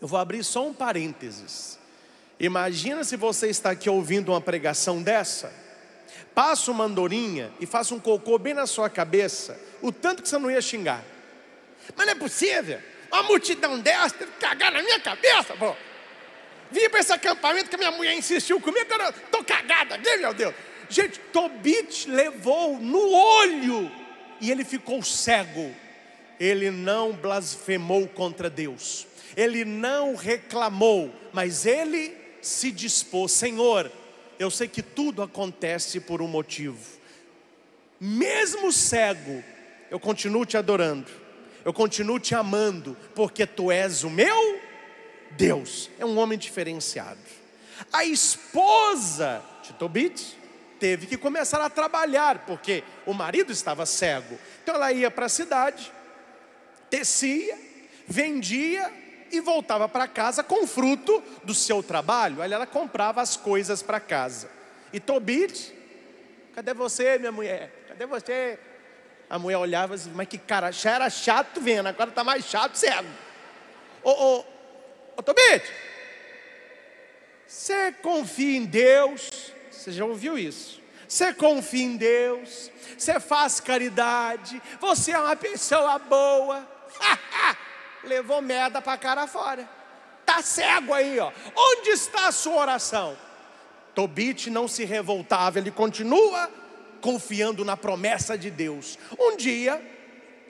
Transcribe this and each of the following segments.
Eu vou abrir só um parênteses. Imagina se você está aqui ouvindo uma pregação dessa, passa uma andorinha e faça um cocô bem na sua cabeça, o tanto que você não ia xingar. Mas não é possível, uma multidão dessa teve que cagar na minha cabeça, pô. Vim para esse acampamento que a minha mulher insistiu comigo, eu estou cagada aqui, meu Deus. Gente, Tobit levou no olho e ele ficou cego. Ele não blasfemou contra Deus. Ele não reclamou, mas ele se dispôs. Senhor, eu sei que tudo acontece por um motivo. Mesmo cego, eu continuo te adorando, eu continuo te amando, porque tu és o meu Deus. É um homem diferenciado. A esposa de Tobit teve que começar a trabalhar, porque o marido estava cego. Então ela ia para a cidade, tecia, vendia e voltava para casa com fruto do seu trabalho. Aí ela comprava as coisas para casa. E Tobit, cadê você, minha mulher? Cadê você? A mulher olhava assim, mas que cara, já era chato vendo, agora está mais chato cego. Ô, ô, ô Tobit, você confia em Deus? Você já ouviu isso? Você confia em Deus? Você faz caridade? Você é uma pessoa boa? levou merda para cara fora. Tá cego aí, ó. Onde está a sua oração? Tobit não se revoltava, ele continua confiando na promessa de Deus. Um dia,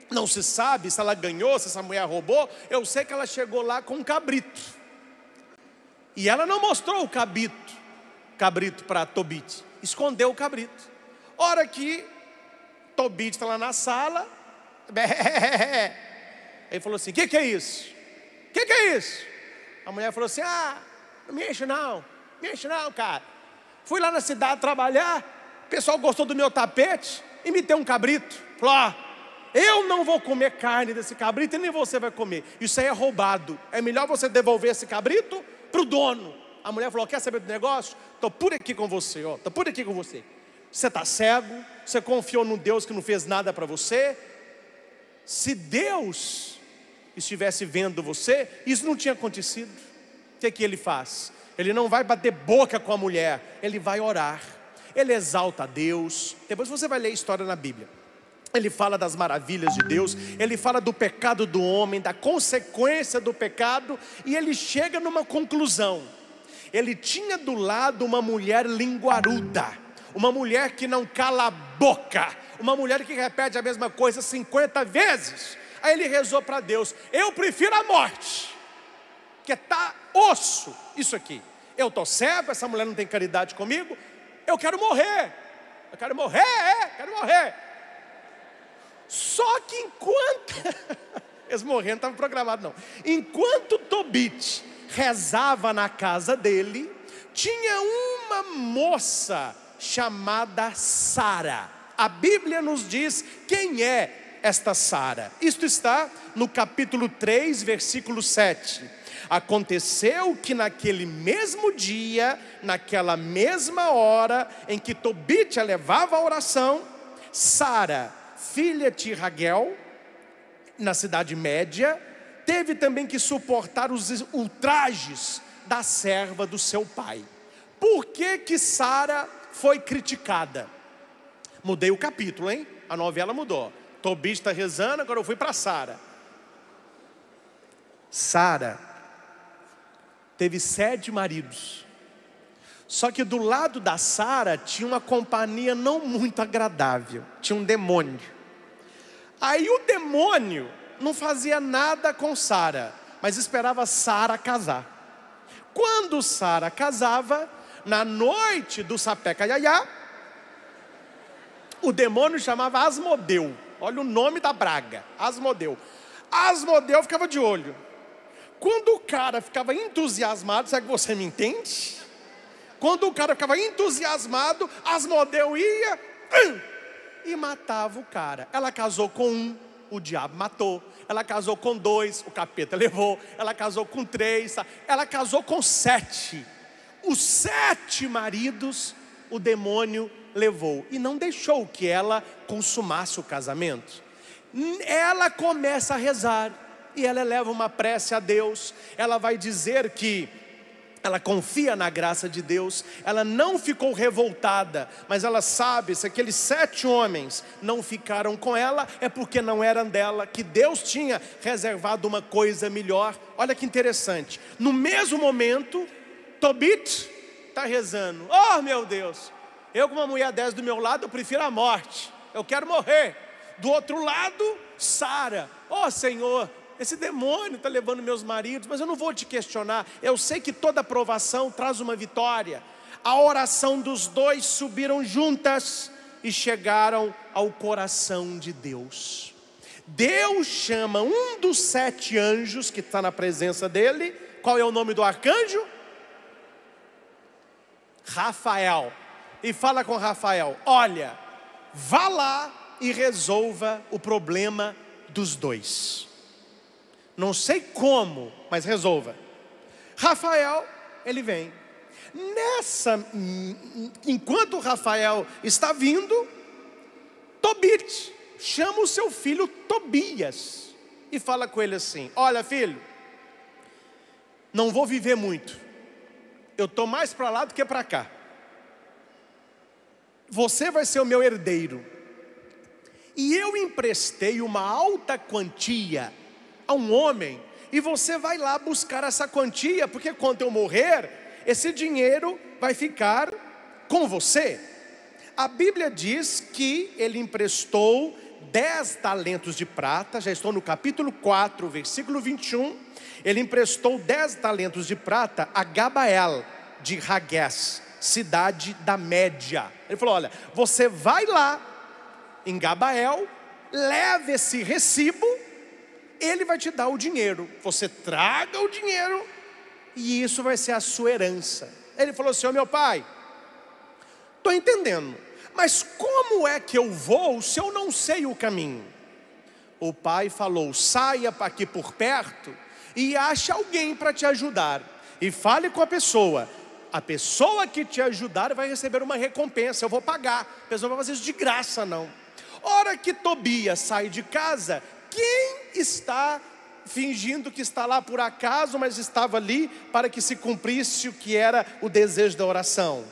não se sabe se ela ganhou, se essa mulher roubou. Eu sei que ela chegou lá com um cabrito. E ela não mostrou o cabrito, cabrito para Tobit. Escondeu o cabrito. Hora que Tobit está lá na sala. Ele falou assim: O que, que, é isso? O que, que, é isso? A mulher falou assim: Ah, não me enche não, me enche não, cara. Fui lá na cidade trabalhar, o pessoal gostou do meu tapete e me deu um cabrito. Falou: ah, eu não vou comer carne desse cabrito e nem você vai comer. Isso aí é roubado. É melhor você devolver esse cabrito para o dono. A mulher falou: Quer saber do negócio? Estou por aqui com você, ó. Estou por aqui com você. Você está cego, você confiou num Deus que não fez nada para você. Se Deus estivesse vendo você, isso não tinha acontecido. O que, é que ele faz? Ele não vai bater boca com a mulher, ele vai orar, ele exalta a Deus. Depois você vai ler a história na Bíblia. Ele fala das maravilhas de Deus, ele fala do pecado do homem, da consequência do pecado, e ele chega numa conclusão. Ele tinha do lado uma mulher linguaruda, uma mulher que não cala a boca, uma mulher que repete a mesma coisa 50 vezes. Aí ele rezou para Deus: Eu prefiro a morte, que tá osso isso aqui. Eu tô cego, essa mulher não tem caridade comigo. Eu quero morrer. Eu quero morrer, é, quero morrer. Só que enquanto eles morreram, não estava programado não. Enquanto Tobit rezava na casa dele, tinha uma moça chamada Sara. A Bíblia nos diz quem é esta Sara. Isto está no capítulo 3, versículo 7. Aconteceu que naquele mesmo dia, naquela mesma hora em que Tobit levava a oração, Sara, filha de Raguel, na cidade média, teve também que suportar os ultrajes da serva do seu pai. Por que que Sara foi criticada? Mudei o capítulo, hein? A novela mudou. Tobias está rezando, agora eu fui para Sara. Sara teve sete maridos. Só que do lado da Sara tinha uma companhia não muito agradável, tinha um demônio. Aí o demônio não fazia nada com Sara, mas esperava Sara casar. Quando Sara casava, na noite do sapé caiaiá, o demônio chamava Asmodeu. Olha o nome da Braga, Asmodeu. Asmodeu ficava de olho. Quando o cara ficava entusiasmado, será que você me entende? Quando o cara ficava entusiasmado, Asmodeu ia hum, e matava o cara. Ela casou com um, o diabo matou. Ela casou com dois, o capeta levou. Ela casou com três, tá? ela casou com sete. Os sete maridos, o demônio levou e não deixou que ela consumasse o casamento. Ela começa a rezar e ela eleva uma prece a Deus. Ela vai dizer que ela confia na graça de Deus, ela não ficou revoltada, mas ela sabe se aqueles sete homens não ficaram com ela, é porque não eram dela, que Deus tinha reservado uma coisa melhor. Olha que interessante, no mesmo momento, Tobit está rezando: Oh meu Deus, eu com uma mulher dessa do meu lado, eu prefiro a morte. Eu quero morrer. Do outro lado, Sara. Ó oh, Senhor, esse demônio está levando meus maridos, mas eu não vou te questionar. Eu sei que toda provação traz uma vitória. A oração dos dois subiram juntas e chegaram ao coração de Deus. Deus chama um dos sete anjos que está na presença dele. Qual é o nome do arcanjo? Rafael e fala com Rafael: olha, vá lá e resolva o problema dos dois. Não sei como, mas resolva. Rafael, ele vem. Nessa, enquanto Rafael está vindo, Tobit chama o seu filho Tobias e fala com ele assim: Olha, filho, não vou viver muito. Eu estou mais para lá do que para cá. Você vai ser o meu herdeiro. E eu emprestei uma alta quantia a um homem, e você vai lá buscar essa quantia, porque quando eu morrer, esse dinheiro vai ficar com você. A Bíblia diz que ele emprestou dez talentos de prata, já estou no capítulo 4, versículo 21. Ele emprestou dez talentos de prata a Gabael de Ragués cidade da média. Ele falou: olha, você vai lá em Gabael, leve esse recibo, ele vai te dar o dinheiro. Você traga o dinheiro e isso vai ser a sua herança. Ele falou assim: oh, meu pai, estou entendendo, mas como é que eu vou se eu não sei o caminho? O pai falou: saia para aqui por perto e ache alguém para te ajudar. E fale com a pessoa a pessoa que te ajudar vai receber uma recompensa, eu vou pagar. A pessoa não vai fazer isso de graça, não. Hora que Tobias sai de casa, quem está fingindo que está lá por acaso, mas estava ali para que se cumprisse o que era o desejo da oração?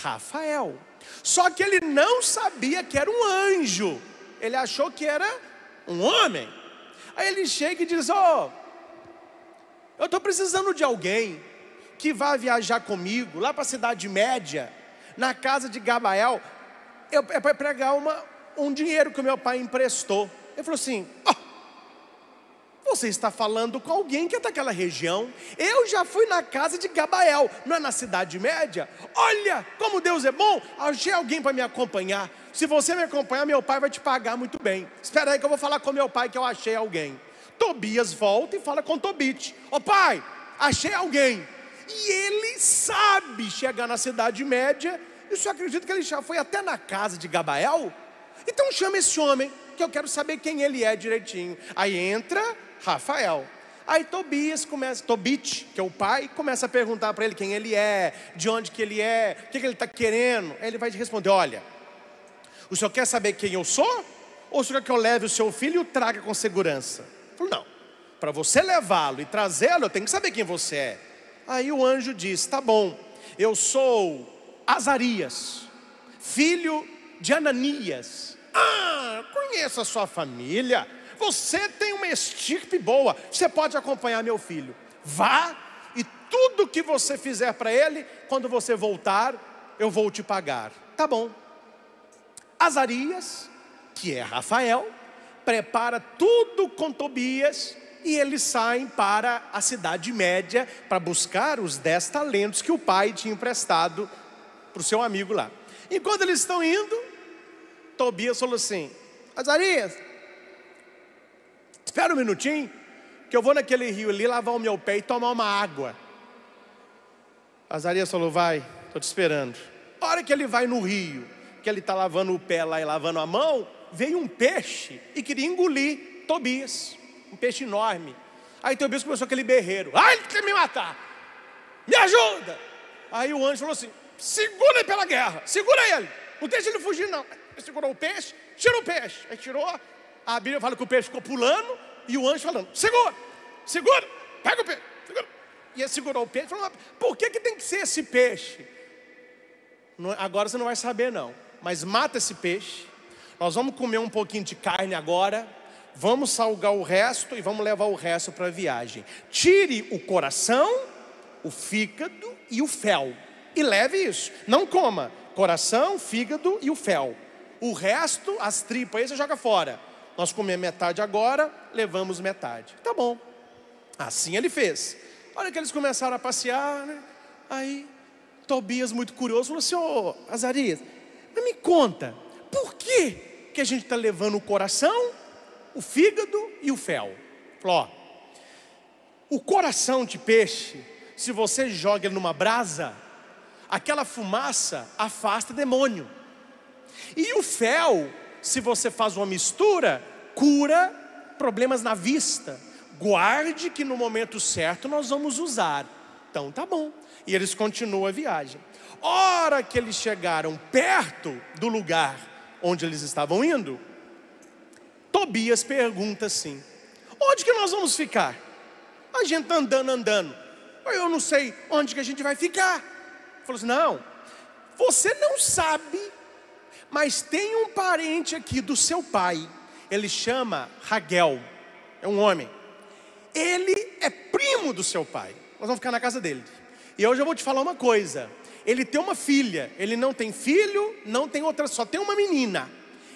Rafael. Só que ele não sabia que era um anjo, ele achou que era um homem. Aí ele chega e diz: Ó, oh, eu estou precisando de alguém que vai viajar comigo lá para a Cidade Média, na casa de Gabael, é para pregar uma, um dinheiro que o meu pai emprestou. Ele falou assim: oh, você está falando com alguém que é daquela região. Eu já fui na casa de Gabael, não é na Cidade Média? Olha como Deus é bom! Achei alguém para me acompanhar. Se você me acompanhar, meu pai vai te pagar muito bem. Espera aí que eu vou falar com meu pai que eu achei alguém. Tobias volta e fala com Tobit: Ô oh, pai, achei alguém. E ele sabe chegar na Cidade Média, e só acredito que ele já foi até na casa de Gabael. Então chama esse homem, que eu quero saber quem ele é direitinho. Aí entra Rafael. Aí Tobias começa, Tobit, que é o pai, começa a perguntar para ele quem ele é, de onde que ele é, o que, que ele está querendo. Aí ele vai responder: Olha, o senhor quer saber quem eu sou? Ou o senhor quer que eu leve o seu filho e o traga com segurança? Eu falo, não. Para você levá-lo e trazê-lo, eu tenho que saber quem você é. Aí o anjo diz: Tá bom, eu sou Azarias, filho de Ananias. Ah, conheço a sua família. Você tem uma estirpe boa. Você pode acompanhar meu filho. Vá e tudo que você fizer para ele, quando você voltar, eu vou te pagar. Tá bom. Azarias, que é Rafael, prepara tudo com Tobias e eles saem para a cidade média para buscar os dez talentos que o pai tinha emprestado para o seu amigo lá. Enquanto eles estão indo, Tobias falou assim: Azarias, espera um minutinho, que eu vou naquele rio ali lavar o meu pé e tomar uma água. Azarias falou: Vai, estou te esperando. A hora que ele vai no rio, que ele está lavando o pé lá e lavando a mão, veio um peixe e queria engolir Tobias um peixe enorme. Aí teu bispo começou aquele berreiro. Ai, ele quer me matar! Me ajuda! Aí o anjo falou assim: segura ele pela guerra, segura ele, não deixa ele fugir, não. Ele segurou o peixe, tirou o peixe. Aí tirou, a Bíblia fala que o peixe ficou pulando e o anjo falando: segura, segura, pega o peixe, segura. E ele segurou o peixe e falou: por que, que tem que ser esse peixe? Agora você não vai saber, não. Mas mata esse peixe. Nós vamos comer um pouquinho de carne agora vamos salgar o resto e vamos levar o resto para a viagem. Tire o coração, o fígado e o fel. E leve isso. Não coma coração, fígado e o fel. O resto, as tripas aí você joga fora. Nós comemos metade agora, levamos metade. Tá bom. Assim ele fez. Olha que eles começaram a passear, né? Aí Tobias, muito curioso, falou assim: Ô oh, Azarias, me conta, por que, que a gente está levando o coração, o fígado e o fel. Falou, ó, o coração de peixe, se você joga ele numa brasa, aquela fumaça afasta demônio. E o fel, se você faz uma mistura, cura problemas na vista. Guarde que no momento certo nós vamos usar. Então tá bom. E eles continuam a viagem. Hora que eles chegaram perto do lugar onde eles estavam indo, Tobias pergunta assim: Onde que nós vamos ficar? A gente tá andando, andando. Eu não sei onde que a gente vai ficar. Ele falou assim: Não, você não sabe, mas tem um parente aqui do seu pai. Ele chama Raguel, é um homem. Ele é primo do seu pai. Nós vamos ficar na casa dele. E hoje eu vou te falar uma coisa. Ele tem uma filha, ele não tem filho, não tem outra, só tem uma menina.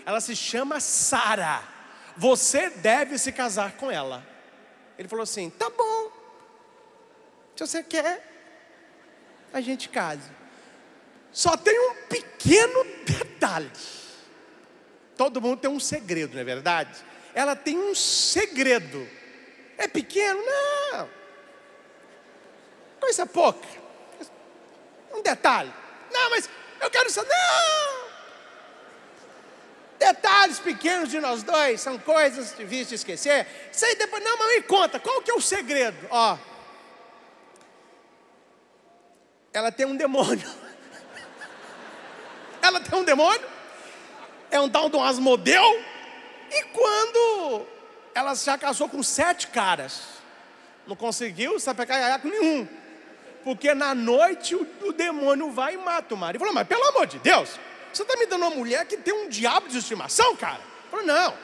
Ela se chama Sara você deve se casar com ela. Ele falou assim: tá bom, se você quer, a gente casa. Só tem um pequeno detalhe. Todo mundo tem um segredo, não é verdade? Ela tem um segredo. É pequeno? Não. Coisa pouca. Um detalhe. Não, mas eu quero saber. Não! Detalhes pequenos de nós dois são coisas difíceis de esquecer. Isso aí depois, não, mas me conta, qual que é o segredo? Ó, ela tem um demônio. ela tem um demônio. É um tal de um Asmodeu. E quando ela já casou com sete caras, não conseguiu sapecar com nenhum. Porque na noite o, o demônio vai e mata o marido. E falou, mas pelo amor de Deus, você está me dando uma mulher que tem um diabo de estimação, cara? Eu falei, não.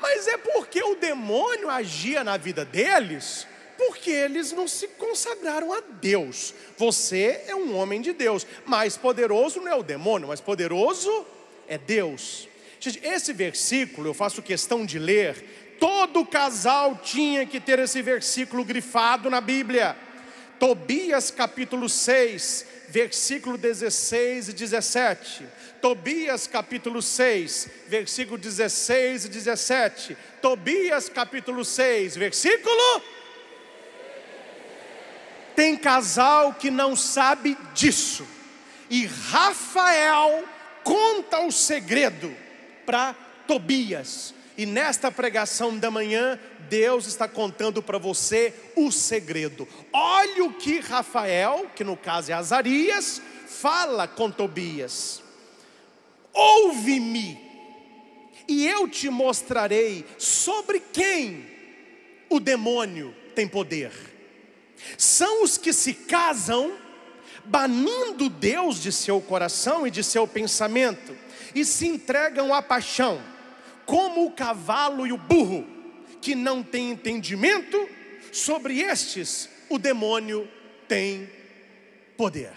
Mas é porque o demônio agia na vida deles, porque eles não se consagraram a Deus. Você é um homem de Deus. Mais poderoso não é o demônio, mais poderoso é Deus. Gente, esse versículo eu faço questão de ler. Todo casal tinha que ter esse versículo grifado na Bíblia. Tobias capítulo 6, versículo 16 e 17. Tobias capítulo 6, versículo 16 e 17. Tobias capítulo 6, versículo. Tem casal que não sabe disso. E Rafael conta o segredo para Tobias. E nesta pregação da manhã, Deus está contando para você o segredo. Olha o que Rafael, que no caso é Azarias, fala com Tobias. Ouve-me, e eu te mostrarei sobre quem o demônio tem poder. São os que se casam, banindo Deus de seu coração e de seu pensamento, e se entregam à paixão, como o cavalo e o burro, que não têm entendimento, sobre estes o demônio tem poder.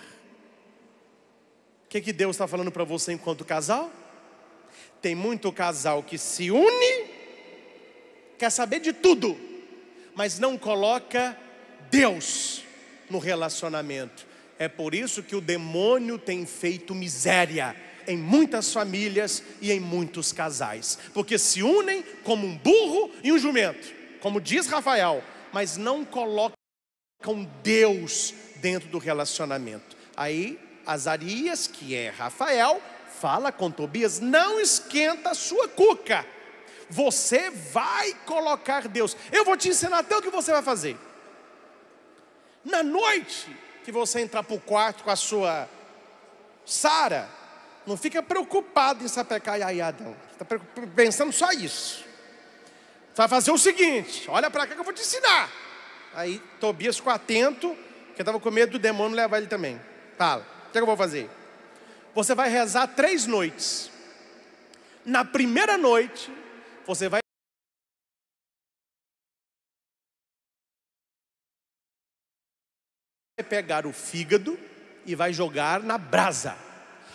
O que, que Deus está falando para você enquanto casal? Tem muito casal que se une, quer saber de tudo, mas não coloca Deus no relacionamento. É por isso que o demônio tem feito miséria em muitas famílias e em muitos casais, porque se unem como um burro e um jumento, como diz Rafael, mas não colocam Deus dentro do relacionamento. Aí Azarias, que é Rafael, fala com Tobias: não esquenta a sua cuca. Você vai colocar Deus. Eu vou te ensinar até o que você vai fazer. Na noite que você entrar para o quarto com a sua Sara, não fica preocupado em sapecar Adão. Está pensando só isso. Você vai fazer o seguinte: olha para cá que eu vou te ensinar. Aí Tobias ficou atento, porque estava com medo do demônio levar ele também. Fala. É que eu vou fazer? Você vai rezar três noites. Na primeira noite, você vai. pegar o fígado e vai jogar na brasa.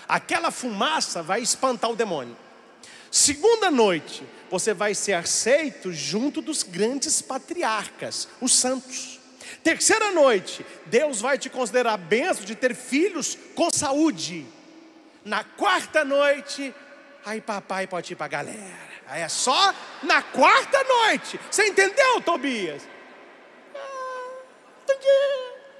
Aquela fumaça vai espantar o demônio. Segunda noite, você vai ser aceito junto dos grandes patriarcas, os santos. Terceira noite, Deus vai te considerar benção de ter filhos com saúde. Na quarta noite, aí papai pode ir para a galera. Aí é só na quarta noite. Você entendeu, Tobias? Ah, entendi,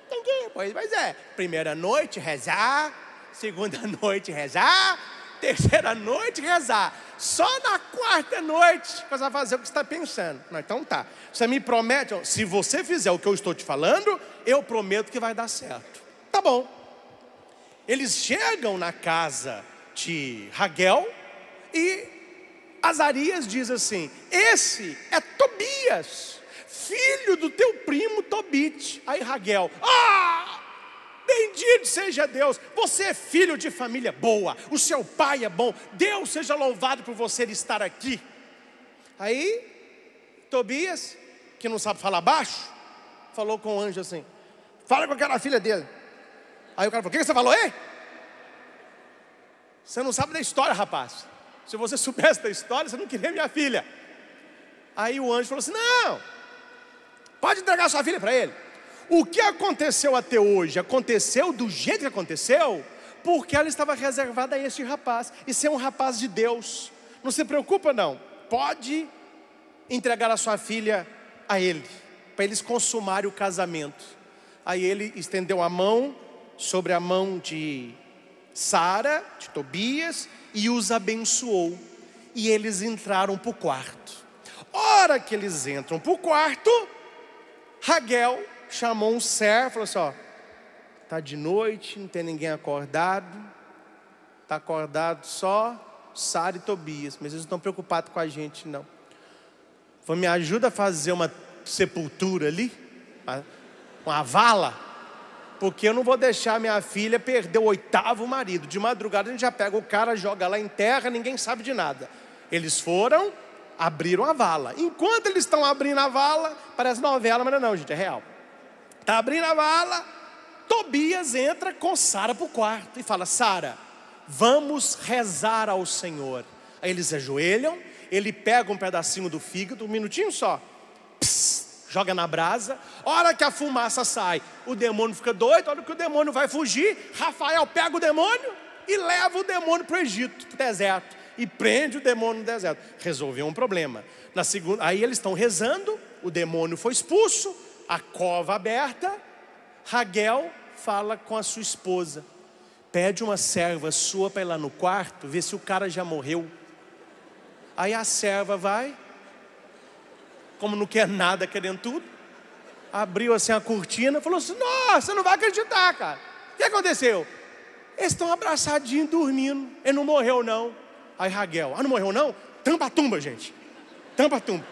entendi. Pois, pois é, primeira noite rezar, segunda noite rezar, terceira noite rezar. Só na quarta noite você vai fazer o que você está pensando. Não, então tá. Você me promete, ó, se você fizer o que eu estou te falando, eu prometo que vai dar certo. Tá bom. Eles chegam na casa de Raguel e Azarias diz assim: Esse é Tobias, filho do teu primo Tobit. Aí Raguel, ah! Bendito seja Deus, você é filho de família boa, o seu pai é bom, Deus seja louvado por você estar aqui. Aí, Tobias, que não sabe falar baixo, falou com o anjo assim: Fala com aquela filha dele. Aí o cara falou: O que, que você falou, hein? Você não sabe da história, rapaz. Se você soubesse da história, você não queria minha filha. Aí o anjo falou assim: Não, pode entregar sua filha para ele. O que aconteceu até hoje? Aconteceu do jeito que aconteceu, porque ela estava reservada a este rapaz. E ser é um rapaz de Deus. Não se preocupa, não. Pode entregar a sua filha a ele, para eles consumarem o casamento. Aí ele estendeu a mão sobre a mão de Sara, de Tobias, e os abençoou. E eles entraram para o quarto. Hora que eles entram para o quarto, Raguel chamou um servo, falou assim: ó, tá de noite, não tem ninguém acordado, tá acordado só Sara e Tobias, mas eles não estão preocupados com a gente, não. Falou, me ajuda a fazer uma sepultura ali, uma, vala porque eu não vou deixar minha filha perder o oitavo marido. De madrugada a gente já pega o cara, joga lá em terra, ninguém sabe de nada. Eles foram, abriram a vala. Enquanto eles estão abrindo a vala, parece novela, mas não é gente, é real. Está abrindo a vala. Tobias entra com Sara para o quarto e fala: Sara, vamos rezar ao Senhor. Aí eles ajoelham, ele pega um pedacinho do fígado, um minutinho só, pss, joga na brasa. Hora que a fumaça sai, o demônio fica doido. Olha que o demônio vai fugir. Rafael pega o demônio e leva o demônio para o Egito, para o deserto, e prende o demônio no deserto. Resolveu um problema. Na segunda, aí eles estão rezando, o demônio foi expulso a cova aberta, Raguel fala com a sua esposa. Pede uma serva sua para ir lá no quarto, ver se o cara já morreu. Aí a serva vai, como não quer nada, querendo tudo, abriu assim a cortina, falou assim: Nossa, você não vai acreditar, cara. O que aconteceu? Eles estão abraçadinhos, dormindo. Ele não morreu, não. Aí Raguel, ah, não morreu, não? Tampa a tumba, gente. Tampa a tumba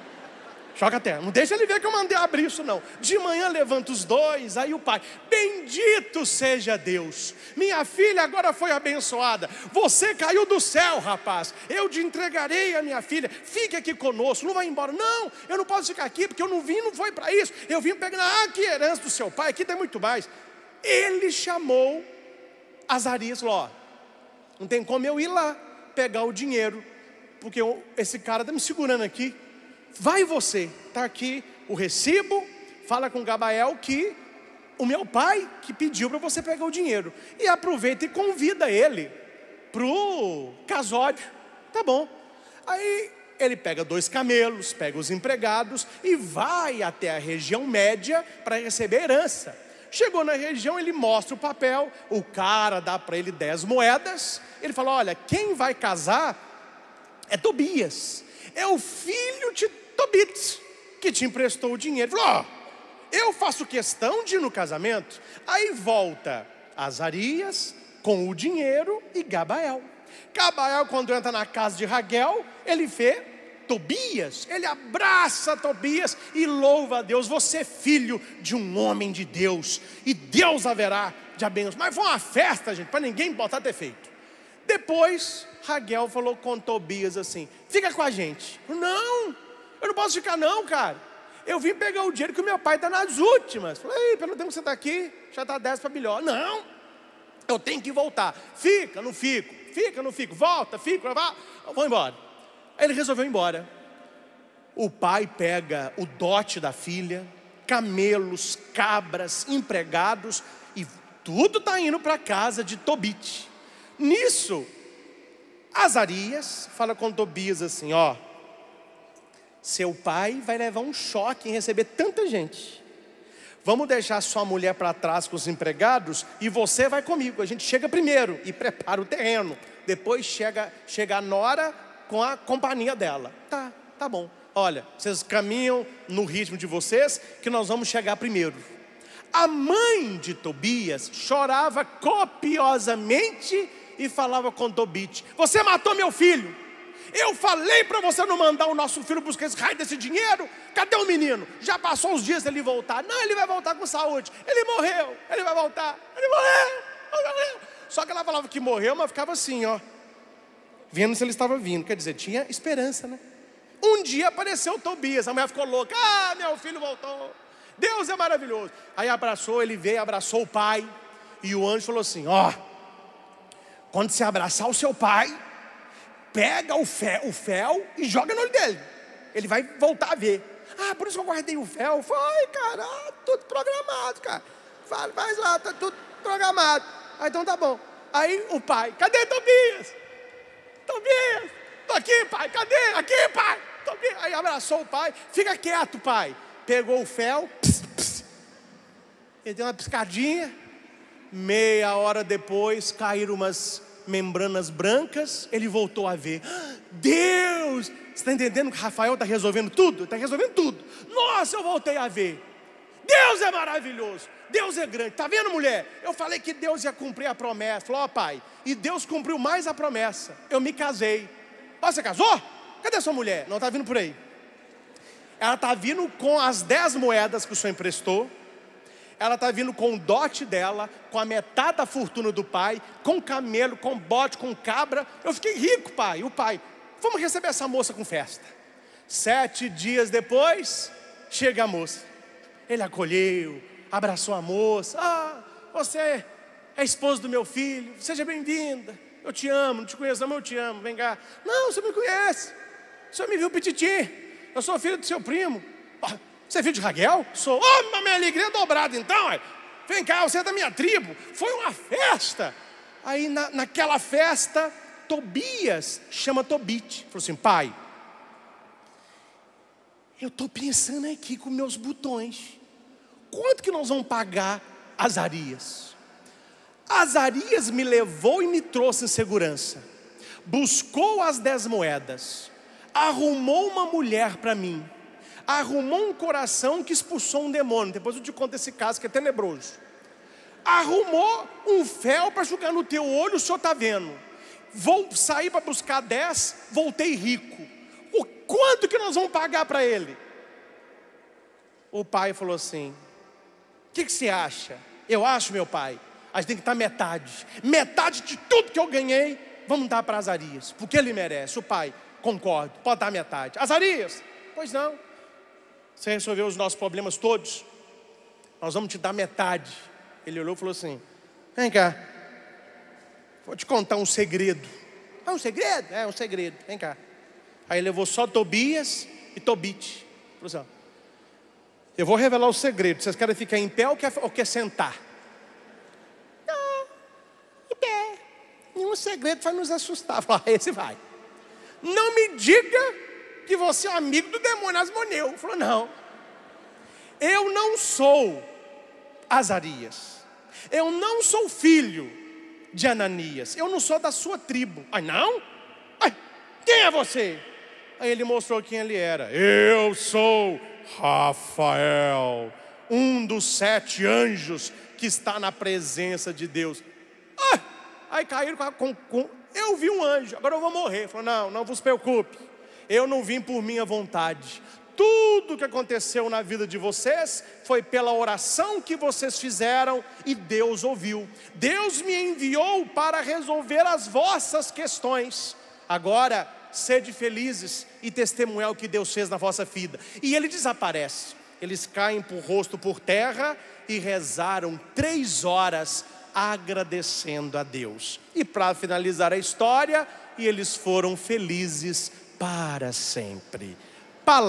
joga a terra. Não deixa ele ver que eu mandei abrir isso, não. De manhã levanta os dois, aí o pai, bendito seja Deus, minha filha agora foi abençoada, você caiu do céu, rapaz, eu te entregarei a minha filha, fique aqui conosco, não vai embora. Não, eu não posso ficar aqui, porque eu não vim, não foi para isso, eu vim pegar ah, que herança do seu pai, aqui tem muito mais. Ele chamou Azarias e ó, não tem como eu ir lá pegar o dinheiro, porque eu, esse cara está me segurando aqui vai você, está aqui o recibo, fala com Gabael que o meu pai que pediu para você pegar o dinheiro. E aproveita e convida ele para o casório. Tá bom. Aí ele pega dois camelos, pega os empregados e vai até a região média para receber herança. Chegou na região, ele mostra o papel, o cara dá para ele dez moedas. Ele fala: Olha, quem vai casar é Tobias é o filho de Tobit que te emprestou o dinheiro. Ele falou: oh, eu faço questão de ir no casamento. Aí volta Azarias com o dinheiro e Gabael. Gabael, quando entra na casa de Raguel, ele vê Tobias, ele abraça Tobias e louva a Deus. Você é filho de um homem de Deus, e Deus haverá de abençoar. Mas foi uma festa, gente, para ninguém botar defeito. Depois, Raguel falou com Tobias assim: fica com a gente. Não, eu não posso ficar, não, cara. Eu vim pegar o dinheiro que o meu pai está nas últimas. Falei, pelo tempo que você está aqui, já está 10 para bilhão. Não, eu tenho que voltar. Fica, não fico. Fica, não fico. Volta, fica, vá. Vou embora. Aí ele resolveu ir embora. O pai pega o dote da filha, camelos, cabras, empregados, e tudo está indo para a casa de Tobit. Nisso, Azarias fala com Tobias assim: ó, seu pai vai levar um choque em receber tanta gente. Vamos deixar sua mulher para trás com os empregados e você vai comigo. A gente chega primeiro e prepara o terreno. Depois chega, chega a nora com a companhia dela. Tá, tá bom. Olha, vocês caminham no ritmo de vocês que nós vamos chegar primeiro. A mãe de Tobias chorava copiosamente e falava com Tobit: Você matou meu filho. Eu falei para você não mandar o nosso filho buscar esse raio desse dinheiro. Cadê o menino? Já passou uns dias ele voltar. Não, ele vai voltar com saúde. Ele morreu. Ele vai voltar. Ele morreu. Ele morreu. Só que ela falava que morreu, mas ficava assim, ó. Vendo se ele estava vindo. Quer dizer, tinha esperança, né? Um dia apareceu Tobias. A mulher ficou louca. Ah, meu filho voltou. Deus é maravilhoso. Aí abraçou, ele veio, abraçou o pai. E o anjo falou assim: ó. Quando você abraçar o seu pai, pega o fel, o fel e joga no olho dele. Ele vai voltar a ver. Ah, por isso que eu guardei o fel. Foi, cara, tudo programado, cara. Fala, faz lá, tá tudo programado. Aí ah, então tá bom. Aí o pai, cadê Tobias? Tobias, tô aqui, pai, cadê? Aqui, pai. Tobias. Aí abraçou o pai, fica quieto, pai. Pegou o fel, pss, pss. ele deu uma piscadinha. Meia hora depois caíram umas membranas brancas, ele voltou a ver. Deus! Você está entendendo que Rafael está resolvendo tudo? Está resolvendo tudo. Nossa, eu voltei a ver. Deus é maravilhoso. Deus é grande. Está vendo, mulher? Eu falei que Deus ia cumprir a promessa. Falou, ó oh, pai. E Deus cumpriu mais a promessa. Eu me casei. Ó, você casou? Cadê sua mulher? Não está vindo por aí. Ela está vindo com as dez moedas que o senhor emprestou ela está vindo com o dote dela, com a metade da fortuna do pai, com camelo, com bote, com cabra. Eu fiquei rico, pai. o pai, vamos receber essa moça com festa. Sete dias depois, chega a moça. Ele acolheu, abraçou a moça. Ah, você é esposa do meu filho, seja bem-vinda. Eu te amo, não te conheço, não, mas eu te amo, vem cá. Não, você me conhece. O senhor me viu petitim. Eu sou filho do seu primo. Ah, você viu de Raguel? Sou. Oh, minha alegria é dobrada então. Vem cá, você é da minha tribo. Foi uma festa. Aí na, naquela festa, Tobias chama Tobit. Falou assim, pai, eu estou pensando aqui com meus botões. Quanto que nós vamos pagar Azarias? Azarias me levou e me trouxe em segurança. Buscou as dez moedas. Arrumou uma mulher para mim arrumou um coração que expulsou um demônio. Depois eu te conto esse caso que é tenebroso. Arrumou um fel para jogar no teu olho, o senhor está vendo. Vou sair para buscar dez, voltei rico. O quanto que nós vamos pagar para ele? O pai falou assim: O que, que você acha? Eu acho, meu pai, a gente tem que estar tá metade. Metade de tudo que eu ganhei, vamos dar para Azarias, porque ele merece. O pai, concordo, pode dar metade. Azarias, pois não. Você resolveu os nossos problemas todos? Nós vamos te dar metade. Ele olhou e falou assim: Vem cá, vou te contar um segredo. É um segredo? É um segredo, vem cá. Aí levou só Tobias e Tobit. Falou assim, eu vou revelar o segredo. Vocês querem ficar em pé ou quer, ou quer sentar? Não, em pé. Nenhum segredo vai nos assustar. Falar, esse vai. Não me diga que você é amigo do demônio Asmoneu. Falou, não. Eu não sou Azarias. Eu não sou filho de Ananias. Eu não sou da sua tribo. Ai não? Ai, quem é você? Aí ele mostrou quem ele era. Eu sou Rafael, um dos sete anjos que está na presença de Deus. Ah, aí caíram com, com, Eu vi um anjo, agora eu vou morrer. Falou: Não, não vos preocupe. Eu não vim por minha vontade. Tudo que aconteceu na vida de vocês foi pela oração que vocês fizeram e Deus ouviu. Deus me enviou para resolver as vossas questões. Agora, sede felizes e testemunhar o que Deus fez na vossa vida. E ele desaparece. Eles caem por rosto por terra e rezaram três horas agradecendo a Deus. E para finalizar a história, e eles foram felizes para sempre.